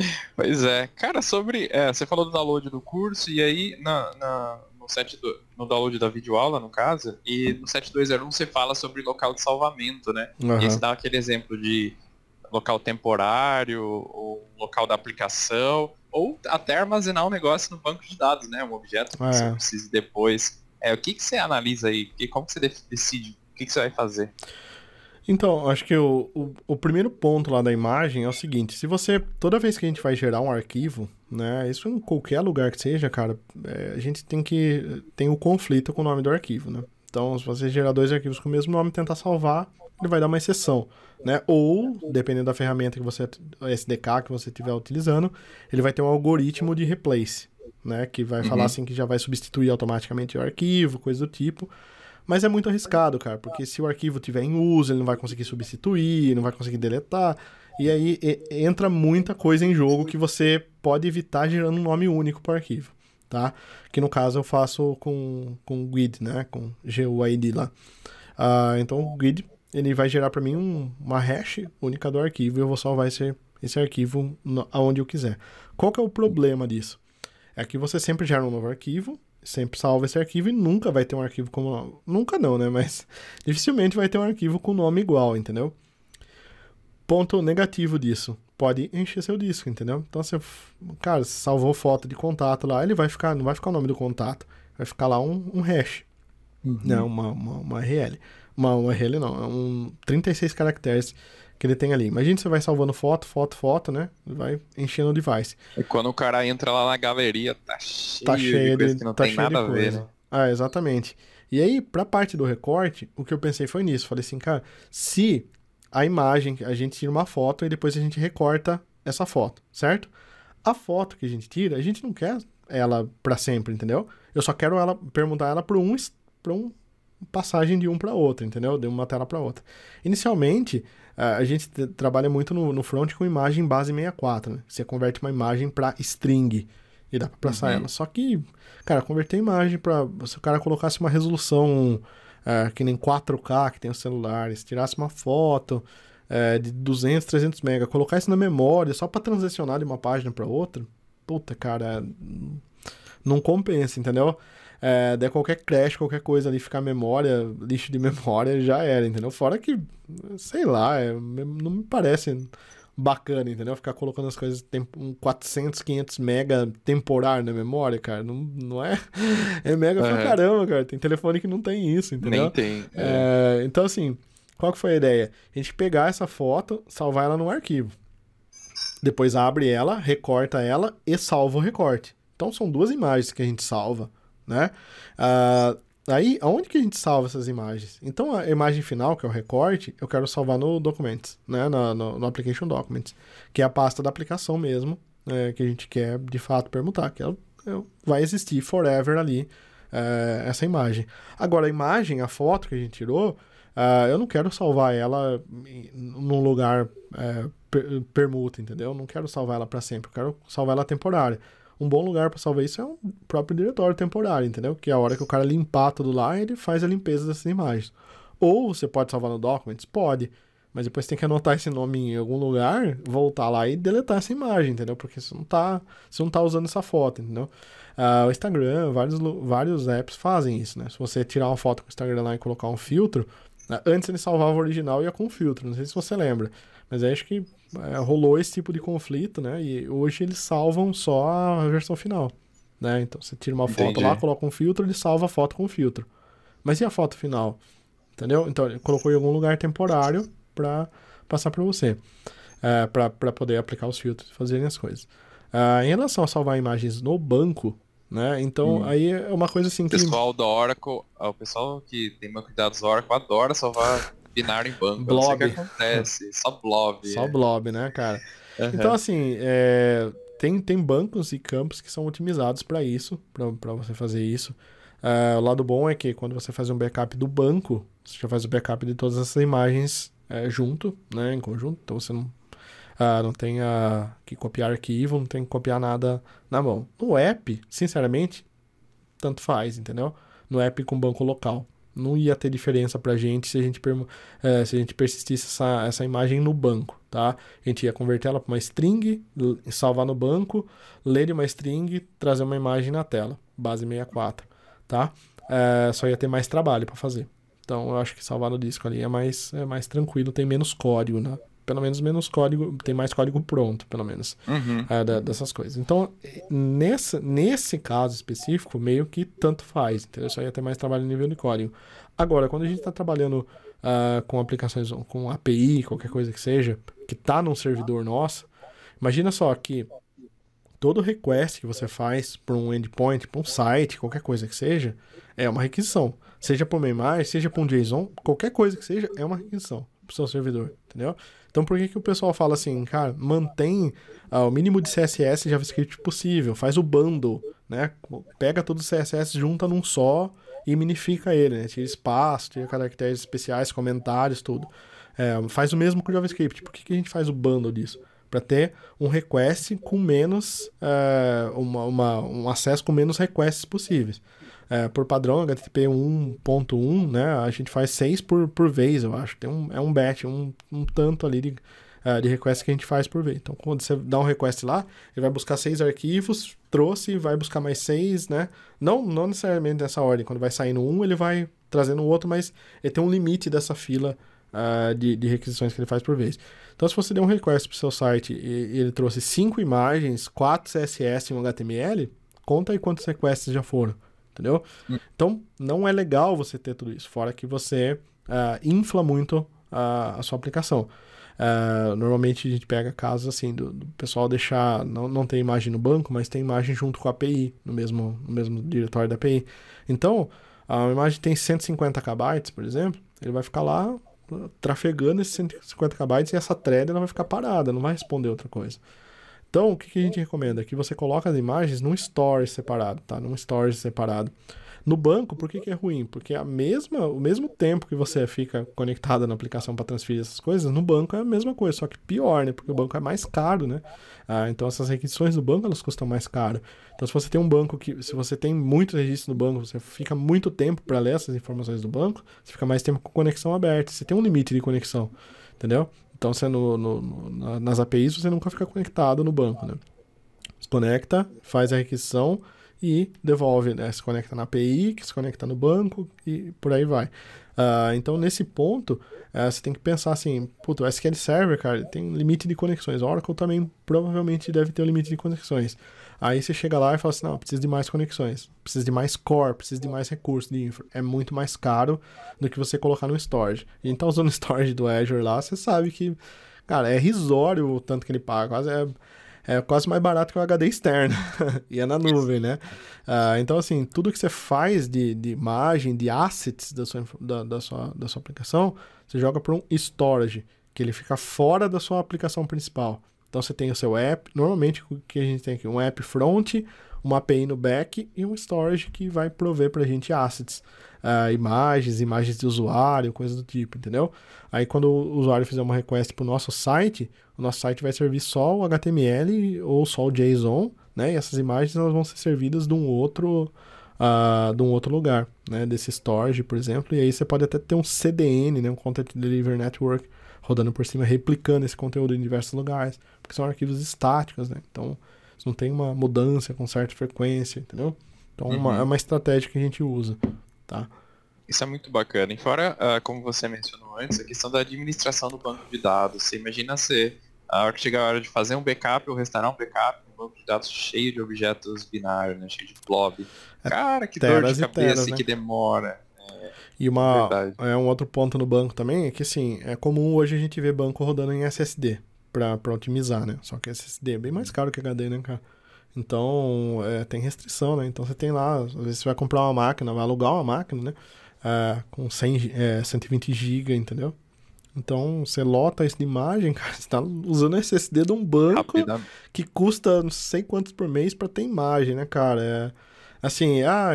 Pois é. Cara, sobre. É, você falou do download do curso, e aí na, na no, 7 do, no download da videoaula, no caso, e no 7201 você fala sobre local de salvamento, né? Uhum. E aí você dá aquele exemplo de local temporário, ou local da aplicação, ou até armazenar um negócio no banco de dados, né? Um objeto que é. você precise depois. É, o que, que você analisa aí? E como que você decide? O que, que você vai fazer? Então, acho que o, o, o, primeiro ponto lá da imagem é o seguinte: se você, toda vez que a gente vai gerar um arquivo, né, isso em qualquer lugar que seja, cara, é, a gente tem que. tem o um conflito com o nome do arquivo, né? Então, se você gerar dois arquivos com o mesmo nome e tentar salvar, ele vai dar uma exceção, né? Ou, dependendo da ferramenta que você, SDK que você estiver utilizando, ele vai ter um algoritmo de replace, né? Que vai uhum. falar assim que já vai substituir automaticamente o arquivo, coisa do tipo. Mas é muito arriscado, cara, porque se o arquivo tiver em uso, ele não vai conseguir substituir, não vai conseguir deletar. E aí e, entra muita coisa em jogo que você pode evitar gerando um nome único para o arquivo, tá? Que no caso eu faço com, com GUID, né? Com GUID lá. Uh, então o GUID ele vai gerar para mim um, uma hash única do arquivo e eu vou salvar esse, esse arquivo no, aonde eu quiser. Qual que é o problema disso? É que você sempre gera um novo arquivo, sempre salva esse arquivo e nunca vai ter um arquivo como. Nunca não, né? Mas dificilmente vai ter um arquivo com nome igual, entendeu? Ponto negativo disso. Pode encher seu disco, entendeu? Então você, cara, salvou foto de contato lá, ele vai ficar, não vai ficar o nome do contato, vai ficar lá um, um hash. Uhum. Não, né? uma, uma, uma URL. Uma URL não, é um 36 caracteres que ele tem ali. Imagina você vai salvando foto, foto, foto, né? Vai enchendo o device. E quando o cara entra lá na galeria, tá cheio, tá cheio de coisa não tá tem nada a ver, né? Ah, exatamente. E aí, pra parte do recorte, o que eu pensei foi nisso. Falei assim, cara, se a imagem, a gente tira uma foto e depois a gente recorta essa foto, certo? A foto que a gente tira, a gente não quer ela para sempre, entendeu? Eu só quero ela perguntar ela para um, pra um passagem de um para outro, entendeu? De uma tela para outra. Inicialmente, a gente trabalha muito no, no, front com imagem base 64, né? Você converte uma imagem para string e dá para passar uhum. ela. Só que, cara, converter imagem para se o cara colocasse uma resolução uh, que nem 4K que tem o celular, tirasse uma foto uh, de 200, 300 mega, colocar isso na memória só para transicionar de uma página para outra, puta, cara, não compensa, entendeu? É, daí qualquer crash, qualquer coisa ali, ficar memória, lixo de memória, já era, entendeu? Fora que, sei lá, é, não me parece bacana, entendeu? Ficar colocando as coisas tempo, 400, 500 mega temporário na memória, cara, não, não é... É mega pra caramba, cara. Tem telefone que não tem isso, entendeu? Nem tem. É, é. então, assim, qual que foi a ideia? A gente pegar essa foto, salvar ela num arquivo. Depois abre ela, recorta ela e salva o recorte. Então são duas imagens que a gente salva, né? Ah, aí, aonde que a gente salva essas imagens? Então a imagem final, que é o recorte, eu quero salvar no Documents, né? no, no, no Application Documents, que é a pasta da aplicação mesmo, né? que a gente quer de fato permutar, que ela, é é vai existir forever ali é, essa imagem. Agora, a imagem, a foto que a gente tirou, Uh, eu não quero salvar ela num lugar é, permuta, entendeu? Eu não quero salvar ela para sempre, eu quero salvar ela temporária um bom lugar para salvar isso é o um próprio diretório temporário, entendeu? Que é a hora que o cara limpar tudo lá, ele faz a limpeza dessas imagens. Ou você pode salvar no Documents? Pode. Mas depois tem que anotar esse nome em algum lugar, voltar lá e deletar essa imagem, entendeu? Porque você não tá, você não tá usando essa foto, entendeu? Uh, o Instagram, vários, vários apps fazem isso, né? Se você tirar uma foto com o Instagram lá e colocar um filtro, né, antes ele salvava o original e ia com o filtro, não sei se você lembra. Mas acho que é, rolou esse tipo de conflito, né? E hoje eles salvam só a versão final, né? Então você tira uma foto lá, coloca um filtro, ele salva a foto com o filtro. Mas e a foto final? Entendeu? Então ele colocou em algum lugar temporário para passar para você, é, para poder aplicar os filtros e fazerem as coisas. É, em relação a salvar imagens no banco, né? Então hum. aí é uma coisa assim que... O pessoal da Oracle, é, o pessoal que tem cuidado da Oracle adora salvar binário em banco. Blob. que acontece. Só blob. É. Só blob, né, cara? Uhum. Então, assim, é, tem, tem bancos e campos que são otimizados para isso, para você fazer isso. É, o lado bom é que quando você faz um backup do banco, você já faz o backup de todas essas imagens é, junto, né, em conjunto. Então você não, ah, não tem ah, que copiar arquivo, não tem que copiar nada na mão. No app, sinceramente, tanto faz, entendeu? No app com banco local não ia ter diferença para a gente se a gente, é, se a gente persistisse essa, essa imagem no banco, tá? A gente ia converter ela para uma string, salvar no banco, ler uma string, trazer uma imagem na tela, base 64, tá? É, só ia ter mais trabalho para fazer. Então eu acho que salvar no disco ali é mais, é mais tranquilo, tem menos código, né? pelo menos menos código, tem mais código pronto, pelo menos, uhum. é, da, dessas coisas. Então, nessa, nesse caso específico, meio que tanto faz, entendeu? aí é até mais trabalho no nível de código. Agora, quando a gente está trabalhando uh, com aplicações, com API, qualquer coisa que seja, que está num servidor nosso, imagina só que todo request que você faz para um endpoint, para um site, qualquer coisa que seja, é uma requisição. Seja para uma imagem, seja para um JSON, qualquer coisa que seja, é uma requisição pro seu servidor, entendeu? Então por que, que o pessoal fala assim, cara, mantém ah, o mínimo de CSS e JavaScript possível, faz o bundle, né? Pega todo o CSS, junta num só e minifica ele, né? Tira espaço, tira caracteres especiais, comentários, tudo. É, faz o mesmo com o JavaScript. Por que, que a gente faz o bundle disso? Para ter um request com menos, é, uma, uma, um acesso com menos requests possíveis. É, por padrão, HTTP 1.1, né? A gente faz 6 por, por vez, eu acho. Tem um, é um batch, um, um tanto ali de, é, de request que a gente faz por vez. Então, quando você dá um request lá, ele vai buscar seis arquivos, trouxe, vai buscar mais seis, né? Não, não necessariamente nessa ordem. Quando vai saindo um, ele vai trazendo o outro, mas ele tem um limite dessa fila uh, de, de, requisições que ele faz por vez. Então, se você deu um request para o seu site e, e ele trouxe cinco imagens, quatro CSS e um HTML, conta aí quantos requests já foram entendeu? Hum. Então, não é legal você ter tudo isso, fora que você uh, infla muito uh, a sua aplicação. Uh, normalmente a gente pega casos assim do, do, pessoal deixar, não, não tem imagem no banco, mas tem imagem junto com a API, no mesmo, no mesmo diretório da API. Então, a imagem tem 150 KB, por exemplo, ele vai ficar lá trafegando esses 150 KB e essa thread ela vai ficar parada, não vai responder outra coisa. Então, o que, que a gente recomenda? Que você coloque as imagens num storage separado, tá? Num storage separado. No banco, por que, que é ruim? Porque a mesma, o mesmo tempo que você fica conectado na aplicação para transferir essas coisas, no banco é a mesma coisa, só que pior, né? Porque o banco é mais caro, né? Ah, então essas requisições do banco elas custam mais caro. Então se você tem um banco que, se você tem muitos registros no banco, você fica muito tempo para ler essas informações do banco, você fica mais tempo com conexão aberta, você tem um limite de conexão, entendeu? Então, você no, no, no, nas APIs, você nunca fica conectado no banco, né? conecta, faz a requisição e devolve, né? Se conecta na API, que se conecta no banco e por aí vai. Uh, então, nesse ponto, uh, você tem que pensar assim, puto, o SQL Server, cara, tem limite de conexões. Oracle também provavelmente deve ter um limite de conexões. Aí você chega lá e fala assim: não, precisa de mais conexões, precisa de mais core, precisa de mais recursos de infra. É muito mais caro do que você colocar no storage. E então, usando o storage do Azure lá, você sabe que, cara, é risório o tanto que ele paga. Quase é, é quase mais barato que o HD externo. e é na nuvem, né? Uh, então, assim, tudo que você faz de, de imagem, de assets da sua, da, da, sua, da sua aplicação, você joga para um storage, que ele fica fora da sua aplicação principal. Então você tem o seu app, normalmente o que a gente tem aqui? Um app front, uma API no back e um storage que vai prover para a gente assets, uh, imagens, imagens de usuário, coisas do tipo, entendeu? Aí quando o usuário fizer uma request para o nosso site, o nosso site vai servir só o HTML ou só o JSON, né? E essas imagens elas vão ser servidas de um outro uh, de um outro lugar, né? Desse storage, por exemplo. E aí você pode até ter um CDN, né? Um Content Delivery Network, rodando por cima, replicando esse conteúdo em diversos lugares, porque são arquivos estáticos, né? Então, não tem uma mudança com certa frequência, entendeu? Então, é uhum. uma, é uma estratégia que a gente usa, tá? Isso é muito bacana. E fora, uh, como você mencionou antes, a questão da administração do banco de dados. Você imagina ser a hora que chegar a hora de fazer um backup ou restaurar um backup, um banco de dados cheio de objetos binários, né? cheio de blob. É Cara, que teras dor de cabeça teras, né? que demora. E uma, é, um outro ponto no banco também é que, assim, é comum hoje a gente ver banco rodando em SSD para otimizar, né? Só que SSD é bem mais caro que HD, né, cara? Então, é, tem restrição, né? Então, você tem lá, às vezes você vai comprar uma máquina, vai alugar uma máquina, né? Ah, com 100, é, 120 GB, entendeu? Então, você lota isso de imagem, cara, você tá usando SSD de um banco que custa não sei quantos por mês para ter imagem, né, cara? É, assim, ah,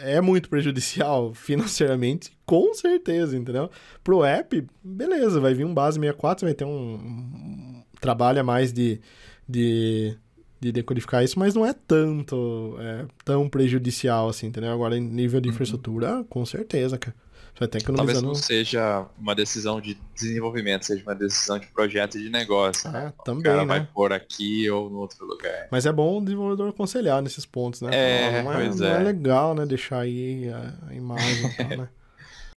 é muito prejudicial financeiramente, com certeza, entendeu? Pro app, beleza, vai vir um base 64, vai ter um, um trabalha mais de, de de decodificar isso, mas não é tanto, é, tão prejudicial assim, entendeu? Agora, em nível de uhum. infraestrutura, com certeza, cara. Você vai ter que Talvez não seja uma decisão de desenvolvimento, seja uma decisão de projeto e de negócio. Né? É, né? também, o cara né? vai pôr aqui ou no outro lugar. Mas é bom o desenvolvedor aconselhar nesses pontos, né? É, não, não é, não é, é. legal, né? Deixar aí a, a imagem e tal, né?